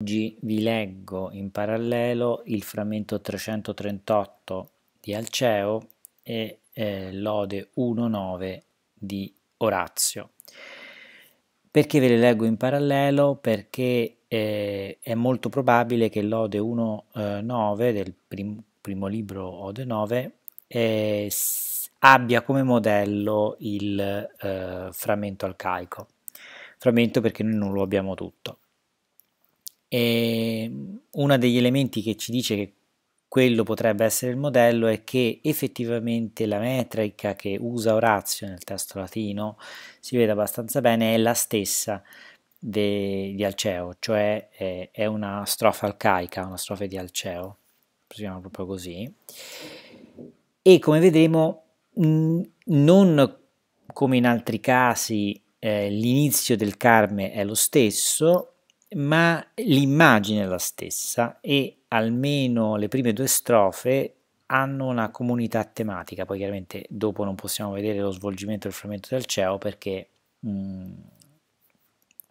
Oggi vi leggo in parallelo il frammento 338 di Alceo e eh, l'ode 1.9 di Orazio. Perché ve le leggo in parallelo? Perché eh, è molto probabile che l'ode 1.9 eh, del prim- primo libro Ode 9 eh, s- abbia come modello il eh, frammento alcaico. Frammento perché noi non lo abbiamo tutto. E ehm, uno degli elementi che ci dice che quello potrebbe essere il modello è che effettivamente la metrica che usa Orazio nel testo latino si vede abbastanza bene, è la stessa de, di Alceo, cioè è, è una strofa alcaica, una strofa di Alceo, si chiama proprio così. E come vedremo, non come in altri casi eh, l'inizio del Carme è lo stesso, ma l'immagine è la stessa e almeno le prime due strofe hanno una comunità tematica, poi chiaramente dopo non possiamo vedere lo svolgimento del frammento del CEO perché mh, mm,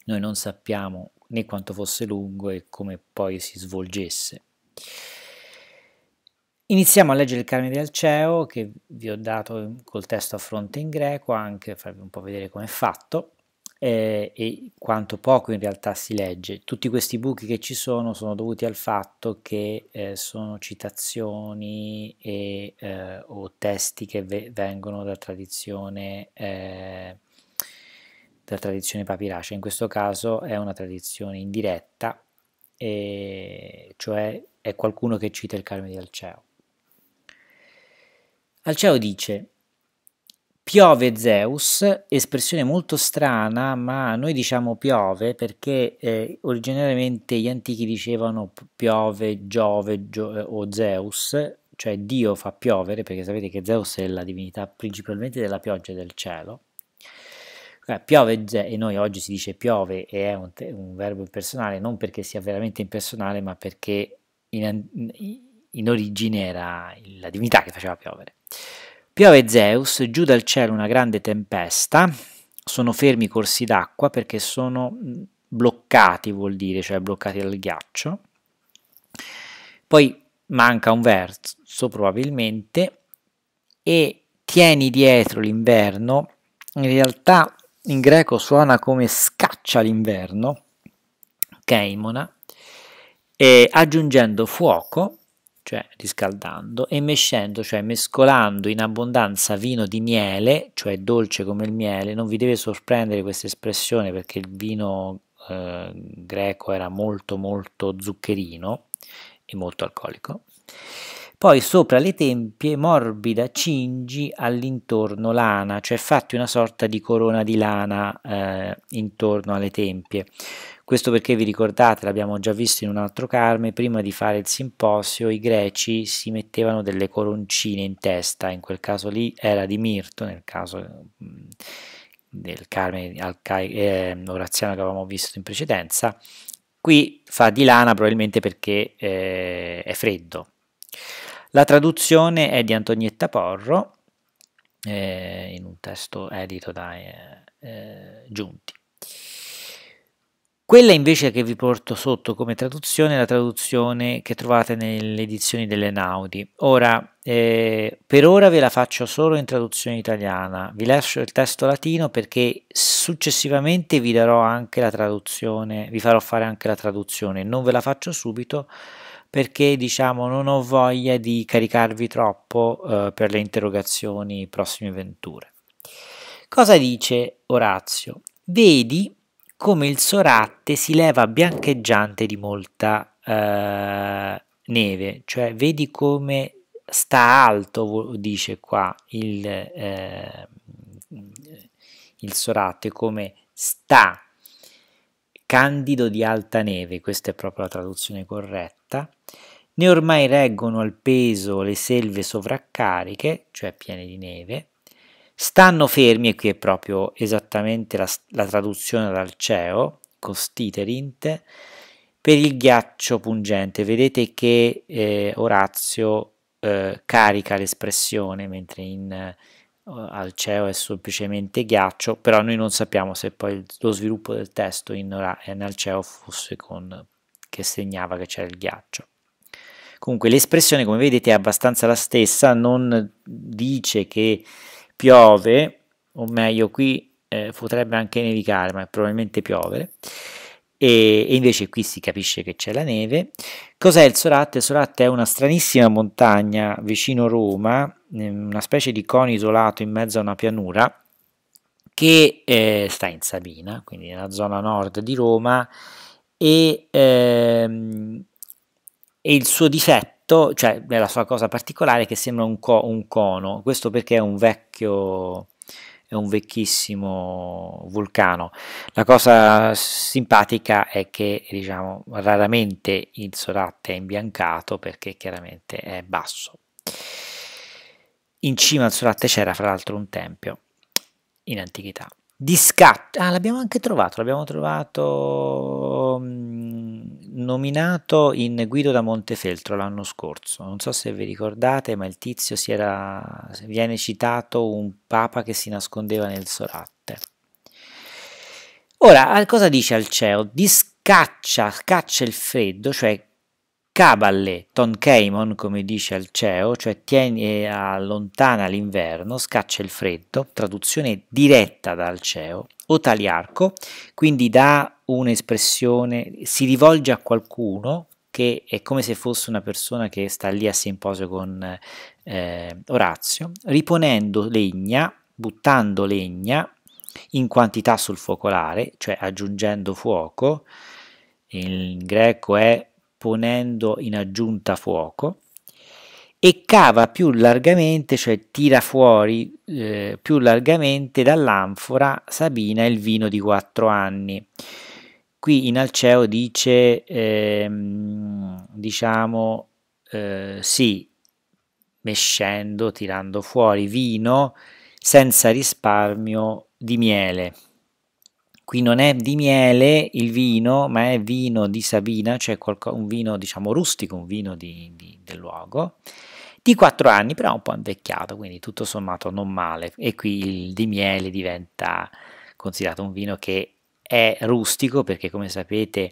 noi non sappiamo né quanto fosse lungo e come poi si svolgesse. Iniziamo a leggere il Carmine del CEO che vi ho dato col testo a fronte in greco, anche farvi un po' vedere come è fatto eh, e quanto poco in realtà si legge. Tutti questi buchi che ci sono sono dovuti al fatto che eh, sono citazioni e, eh, o testi che ve- vengono da tradizione, eh, da tradizione papiracea. In questo caso è una tradizione indiretta, cioè è qualcuno che cita il Carmine di Alceo. Alceo dice Piove Zeus, espressione molto strana, ma noi diciamo piove perché eh, originariamente gli antichi dicevano piove Giove Gio eh, o Zeus, cioè Dio fa piovere, perché sapete che Zeus è la divinità principalmente della pioggia e del cielo. Eh, piove e noi oggi si dice piove e è un, un verbo impersonale non perché sia veramente impersonale, ma perché in, in origine era la divinità che faceva piovere. Piove Zeus, giù dal cielo una grande tempesta, sono fermi i corsi d'acqua perché sono bloccati, vuol dire, cioè bloccati dal ghiaccio. Poi manca un verso probabilmente e tieni dietro l'inverno, in realtà in greco suona come scaccia l'inverno, keimona, e aggiungendo fuoco cioè riscaldando, e mescendo, cioè mescolando in abbondanza vino di miele, cioè dolce come il miele. Non vi deve sorprendere questa espressione perché il vino eh, greco era molto molto zuccherino e molto alcolico. Poi sopra le tempie morbida cingi all'intorno lana, cioè fatti una sorta di corona di lana eh, intorno alle tempie. Questo perché vi ricordate, l'abbiamo già visto in un altro carme, prima di fare il simposio i greci si mettevano delle coroncine in testa, in quel caso lì era di mirto, nel caso del carme eh, oraziano che avevamo visto in precedenza, qui fa di lana probabilmente perché eh, è freddo. La traduzione è di Antonietta Porro, eh, in un testo edito da eh, eh, Giunti. Quella invece che vi porto sotto come traduzione è la traduzione che trovate nelle edizioni delle Naudi. Ora, eh, per ora ve la faccio solo in traduzione italiana, vi lascio il testo latino perché successivamente vi darò anche la traduzione, vi farò fare anche la traduzione, non ve la faccio subito perché diciamo non ho voglia di caricarvi troppo eh, per le interrogazioni prossime venture. Cosa dice Orazio? Vedi come il soratte si leva biancheggiante di molta eh, neve, cioè vedi come sta alto, dice qua il, eh, il soratte, come sta candido di alta neve, questa è proprio la traduzione corretta fatta, né ormai reggono al peso le selve sovraccariche, cioè piene di neve, stanno fermi, e qui è proprio esattamente la, la traduzione dal CEO, costiterint, per il ghiaccio pungente. Vedete che eh, Orazio eh, carica l'espressione, mentre in, eh, al CEO è semplicemente ghiaccio, però noi non sappiamo se poi lo sviluppo del testo in, in al CEO fosse con che segnava che c'era il ghiaccio. Comunque l'espressione, come vedete, è abbastanza la stessa, non dice che piove, o meglio qui eh, potrebbe anche nevicare, ma è probabilmente piovere, e, e, invece qui si capisce che c'è la neve. Cos'è il Soratte? Il Soratte è una stranissima montagna vicino Roma, una specie di cono isolato in mezzo a una pianura, che eh, sta in Sabina, quindi nella zona nord di Roma, e, ehm, e il suo difetto, cioè la sua cosa particolare, è che sembra un, co- un cono, questo perché è un vecchio è un vecchissimo vulcano. La cosa simpatica è che diciamo, raramente il Sorat è imbiancato perché chiaramente è basso. In cima al Sorat c'era fra l'altro un tempio in antichità di scatto. Ah, l'abbiamo anche trovato, l'abbiamo trovato mm, nominato in Guido da Montefeltro l'anno scorso. Non so se vi ricordate, ma il tizio si era viene citato un papa che si nascondeva nel solatte. Ora, cosa dice Alceo? Discaccia, scaccia il freddo, cioè Caballe, Tonkeimon, come dice Alceo, cioè tieni, eh, allontana l'inverno, scaccia il freddo, traduzione diretta da Alceo, o taliarco, quindi dà un'espressione, si rivolge a qualcuno che è come se fosse una persona che sta lì a simposio con eh, Orazio, riponendo legna, buttando legna in quantità sul focolare, cioè aggiungendo fuoco, in greco è ponendo in aggiunta fuoco e cava più largamente, cioè tira fuori eh, più largamente dall'anfora Sabina il vino di quattro anni. Qui in Alceo dice, eh, diciamo, eh, sì, mescendo, tirando fuori vino senza risparmio di miele. Qui non è di miele il vino, ma è vino di Sabina, cioè un vino diciamo rustico, un vino di, di, del luogo, di 4 anni, però un po' invecchiato, quindi tutto sommato non male. E qui il di miele diventa considerato un vino che è rustico perché come sapete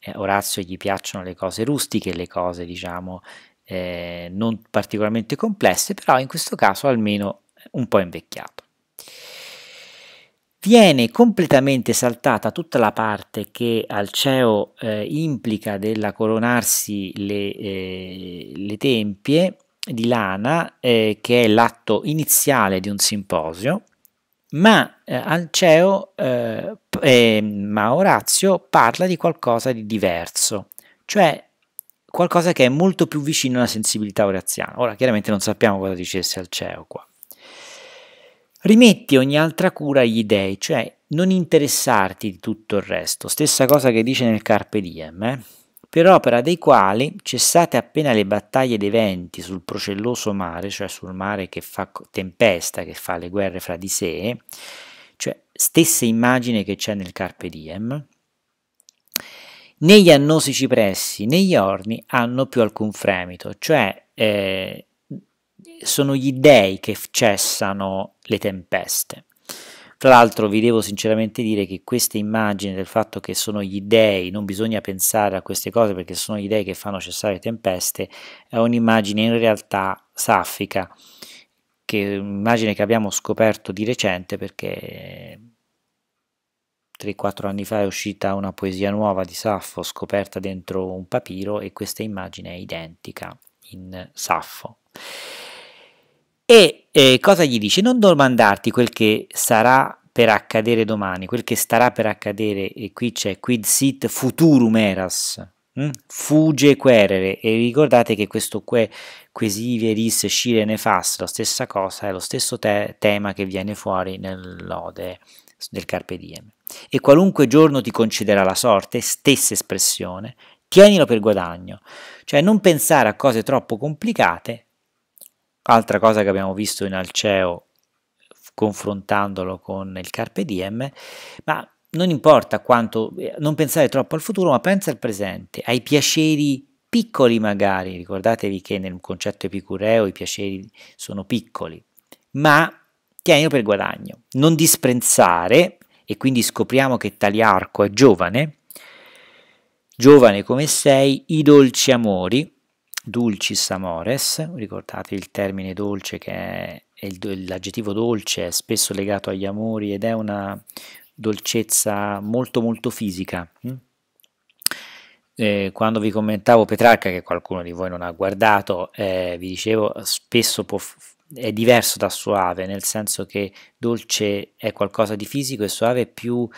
eh, Orazio gli piacciono le cose rustiche, le cose diciamo eh, non particolarmente complesse, però in questo caso almeno un po' invecchiato viene completamente saltata tutta la parte che al CEO eh, implica della coronarsi le, eh, le tempie di lana, eh, che è l'atto iniziale di un simposio, ma eh, al CEO, eh, ma Orazio parla di qualcosa di diverso, cioè qualcosa che è molto più vicino alla sensibilità oraziana. Ora chiaramente non sappiamo cosa dicesse al CEO qua. Rimetti ogni altra cura agli dèi, cioè non interessarti di tutto il resto, stessa cosa che dice nel Carpe Diem, eh? per opera dei quali, cessate appena le battaglie dei venti sul procelloso mare, cioè sul mare che fa tempesta, che fa le guerre fra di sé, cioè stessa immagine che c'è nel Carpe Diem, negli annosi cipressi negli orni hanno più alcun fremito, cioè eh, sono gli dèi che cessano le tempeste. Tra l'altro vi devo sinceramente dire che questa immagine del fatto che sono gli dèi, non bisogna pensare a queste cose perché sono gli dèi che fanno cessare le tempeste, è un'immagine in realtà saffica, che un'immagine che abbiamo scoperto di recente perché 3-4 anni fa è uscita una poesia nuova di Saffo scoperta dentro un papiro e questa immagine è identica in Saffo. E eh, cosa gli dice? Non domandarti quel che sarà per accadere domani, quel che starà per accadere, e qui c'è quid sit futurum eras, Mm? Fuge querere e ricordate che questo que quesi veris scire nefas, la stessa cosa, è lo stesso te tema che viene fuori nell'ode del Carpe Diem. E qualunque giorno ti concederà la sorte, stessa espressione, tienilo per guadagno, cioè non pensare a cose troppo complicate, Altra cosa che abbiamo visto in Alceo confrontandolo con il Carpe Diem, ma non importa quanto, eh, non pensare troppo al futuro, ma pensa al presente, ai piaceri piccoli magari, ricordatevi che nel concetto epicureo i piaceri sono piccoli, ma tienilo per guadagno, non disprezzare, e quindi scopriamo che Taliarco è giovane, giovane come sei, i dolci amori, dulcis amores, ricordate il termine dolce che è, l'aggettivo dolce è spesso legato agli amori ed è una dolcezza molto molto fisica. Mm? Eh, quando vi commentavo Petrarca, che qualcuno di voi non ha guardato, eh, vi dicevo spesso è diverso da suave, nel senso che dolce è qualcosa di fisico e suave è più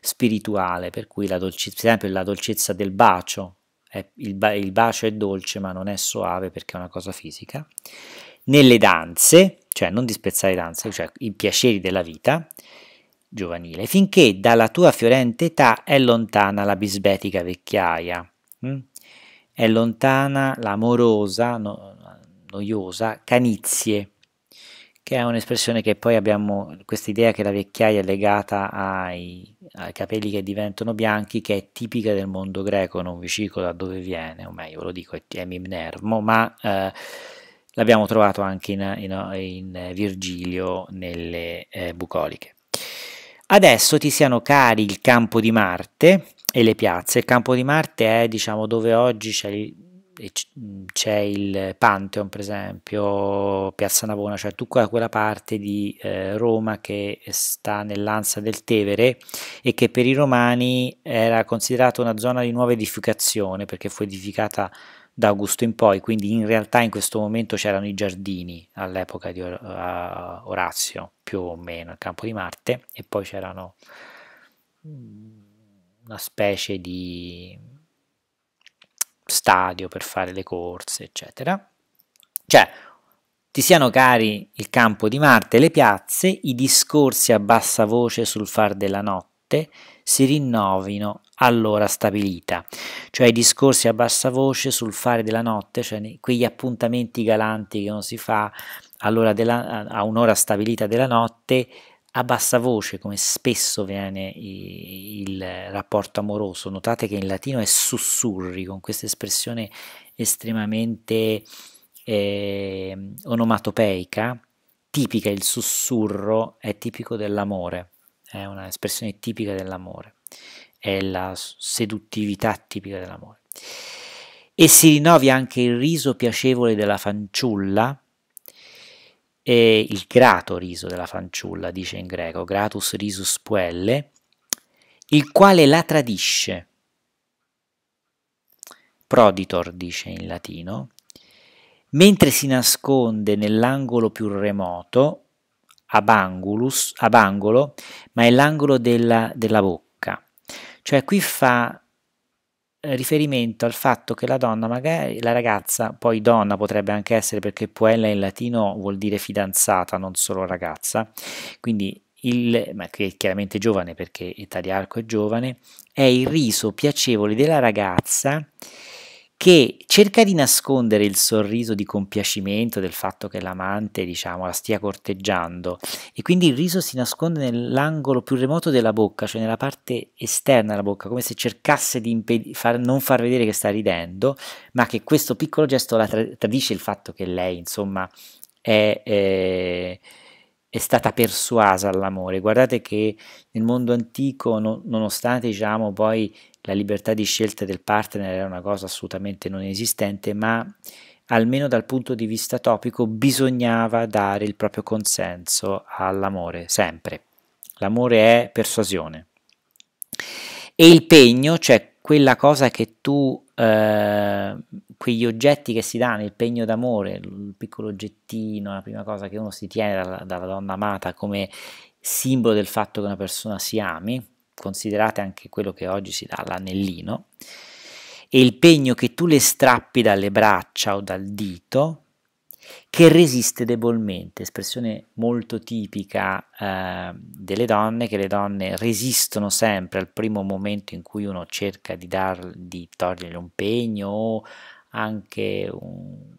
spirituale, per cui la dolcezza, per esempio la dolcezza del bacio, il, ba- il bacio è dolce ma non è soave perché è una cosa fisica, nelle danze, cioè non disprezzare le danze, cioè i piaceri della vita giovanile, finché dalla tua fiorente età è lontana la bisbetica vecchiaia, mh? Mm? è lontana l'amorosa, no, noiosa, canizie, che è un'espressione che poi abbiamo questa idea che la vecchiaia è legata ai, ai, capelli che diventano bianchi, che è tipica del mondo greco, non vi cico da dove viene, o meglio lo dico, è, è Mimnermo, ma eh, l'abbiamo trovato anche in, in, in Virgilio nelle eh, bucoliche. Adesso ti siano cari il campo di Marte e le piazze. Il campo di Marte è diciamo dove oggi c'è il c'è il Pantheon per esempio, Piazza Navona, cioè tutta quella parte di eh, Roma che sta nell'ansa del Tevere e che per i romani era considerata una zona di nuova edificazione perché fu edificata da Augusto in poi, quindi in realtà in questo momento c'erano i giardini all'epoca di Or uh, Orazio, più o meno, il campo di Marte, e poi c'erano mm, una specie di stadio per fare le corse, eccetera. Cioè, ti siano cari il campo di Marte, le piazze, i discorsi a bassa voce sul far della notte si rinnovino all'ora stabilita, cioè i discorsi a bassa voce sul fare della notte, cioè quegli appuntamenti galanti che uno si fa della, a un'ora stabilita della notte, a bassa voce, come spesso viene il rapporto amoroso. Notate che in latino è sussurri, con questa espressione estremamente eh, onomatopeica, tipica, il sussurro è tipico dell'amore, è un'espressione tipica dell'amore, è la seduttività tipica dell'amore. E si rinnovi anche il riso piacevole della fanciulla, e il grato riso della fanciulla, dice in greco, gratus risus puelle, il quale la tradisce. Proditor, dice in latino, mentre si nasconde nell'angolo più remoto, ab, angulus, ma è l'angolo della, della bocca. Cioè qui fa eh, riferimento al fatto che la donna, magari la ragazza, poi donna potrebbe anche essere perché puella in latino vuol dire fidanzata, non solo ragazza, quindi il, ma che è chiaramente giovane perché Italiarco è giovane, è il riso piacevole della ragazza che cerca di nascondere il sorriso di compiacimento del fatto che l'amante, diciamo, la stia corteggiando e quindi il riso si nasconde nell'angolo più remoto della bocca, cioè nella parte esterna della bocca, come se cercasse di far, non far vedere che sta ridendo, ma che questo piccolo gesto la tra tradisce il fatto che lei, insomma, è, è, eh, è stata persuasa all'amore. Guardate che nel mondo antico, no, nonostante diciamo poi la libertà di scelta del partner era una cosa assolutamente non esistente, ma almeno dal punto di vista topico bisognava dare il proprio consenso all'amore, sempre. L'amore è persuasione. E il pegno, cioè quella cosa che tu, eh, quegli oggetti che si danno, il pegno d'amore, il piccolo oggettino, la prima cosa che uno si tiene dalla, dalla donna amata come simbolo del fatto che una persona si ami, considerate anche quello che oggi si dà l'anellino, e il pegno che tu le strappi dalle braccia o dal dito, che resiste debolmente, espressione molto tipica eh, delle donne, che le donne resistono sempre al primo momento in cui uno cerca di, dar, di togliergli un pegno o anche un,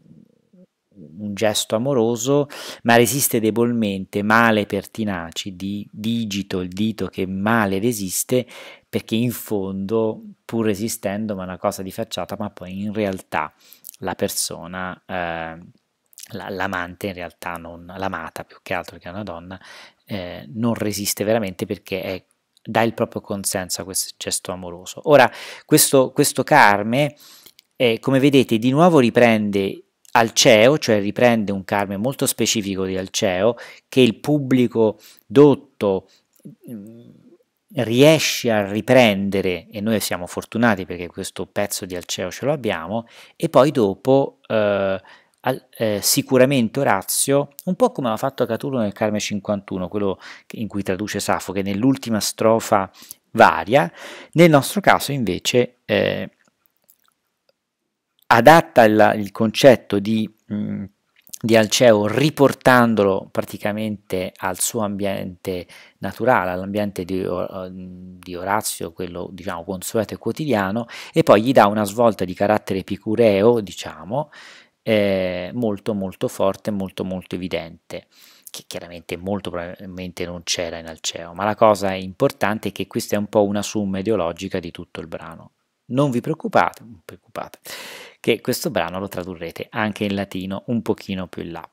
un gesto amoroso, ma resiste debolmente, male pertinaci, di, digito il dito che male resiste, perché in fondo, pur resistendo, ma una cosa di facciata, ma poi in realtà la persona, eh, l'amante in realtà, non, l'amata più che altro che una donna, eh, non resiste veramente perché è dà il proprio consenso a questo gesto amoroso. Ora, questo, questo carme, eh, come vedete, di nuovo riprende Alceo, cioè riprende un carme molto specifico di Alceo, che il pubblico dotto mm, riesce a riprendere, e noi siamo fortunati perché questo pezzo di Alceo ce lo abbiamo, e poi dopo eh, eh, sicuramente Orazio, un po' come ha fatto Catulo nel Carme 51, quello in cui traduce Safo, che nell'ultima strofa varia, nel nostro caso invece... Eh, adatta il, il concetto di, mm, di, Alceo riportandolo praticamente al suo ambiente naturale, all'ambiente di, di, Orazio, quello diciamo consueto e quotidiano, e poi gli dà una svolta di carattere epicureo, diciamo, eh, molto molto forte, molto molto evidente che chiaramente molto probabilmente non c'era in Alceo, ma la cosa importante è che questa è un po' una summa ideologica di tutto il brano. Non vi preoccupate, non preoccupate che questo brano lo tradurrete anche in latino un pochino più in là.